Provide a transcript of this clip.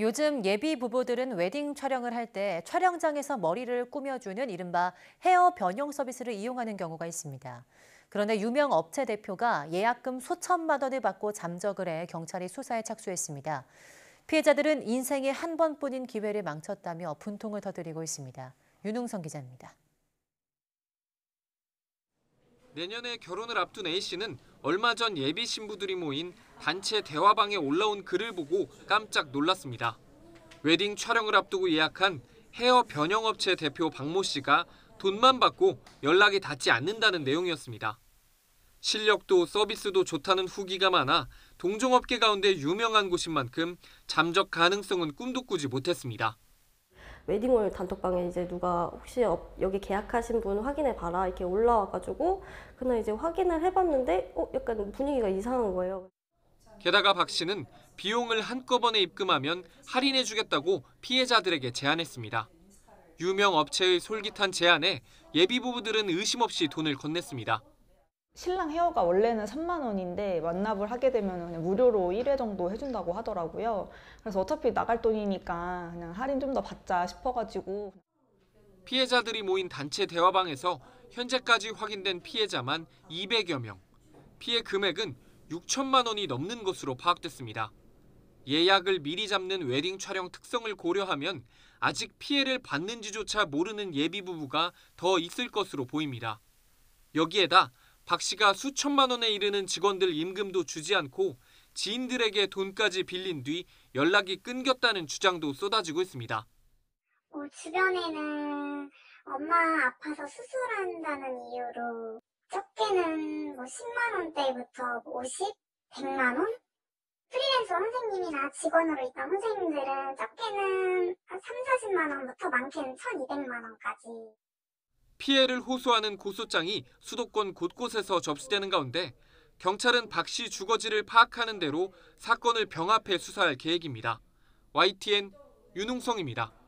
요즘 예비 부부들은 웨딩 촬영을 할 때 촬영장에서 머리를 꾸며주는 이른바 헤어 변형 서비스를 이용하는 경우가 있습니다. 그런데 유명 업체 대표가 예약금 수천만 원을 받고 잠적을 해 경찰이 수사에 착수했습니다. 피해자들은 인생의 한 번뿐인 기회를 망쳤다며 분통을 터뜨리고 있습니다. 윤웅성 기자입니다. 내년에 결혼을 앞둔 A씨는 얼마 전 예비 신부들이 모인 단체 대화방에 올라온 글을 보고 깜짝 놀랐습니다. 웨딩 촬영을 앞두고 예약한 헤어 변형업체 대표 박 모 씨가 돈만 받고 연락이 닿지 않는다는 내용이었습니다. 실력도 서비스도 좋다는 후기가 많아 동종업계 가운데 유명한 곳인 만큼 잠적 가능성은 꿈도 꾸지 못했습니다. 웨딩홀 단톡방에 이제 누가 혹시 여기 계약하신 분 확인해 봐라 이렇게 올라와가지고 그날 이제 확인을 해봤는데 어 약간 분위기가 이상한 거예요. 게다가 박 씨는 비용을 한꺼번에 입금하면 할인해 주겠다고 피해자들에게 제안했습니다. 유명 업체의 솔깃한 제안에 예비 부부들은 의심 없이 돈을 건넸습니다. 신랑 헤어가 원래는 3만 원인데 만납을 하게 되면 그냥 무료로 1회 정도 해준다고 하더라고요. 그래서 어차피 나갈 돈이니까 그냥 할인 좀 더 받자 싶어가지고. 피해자들이 모인 단체 대화방에서 현재까지 확인된 피해자만 200여 명. 피해 금액은 6천만 원이 넘는 것으로 파악됐습니다. 예약을 미리 잡는 웨딩 촬영 특성을 고려하면 아직 피해를 받는지조차 모르는 예비 부부가 더 있을 것으로 보입니다. 여기에다 박 씨가 수천만 원에 이르는 직원들 임금도 주지 않고 지인들에게 돈까지 빌린 뒤 연락이 끊겼다는 주장도 쏟아지고 있습니다. 어, 주변에는 엄마 아파서 수술한다는 이유로 적게는 뭐 10만 원대부터 50, 뭐 100만 원? 프리랜서 선생님이나 직원으로 있던 선생님들은 적게는 한 3, 40만 원부터 많게는 1200만 원까지 피해를 호소하는 고소장이 수도권 곳곳에서 접수되는 가운데 경찰은 박씨 주거지를 파악하는 대로 사건을 병합해 수사할 계획입니다. YTN 윤웅성입니다.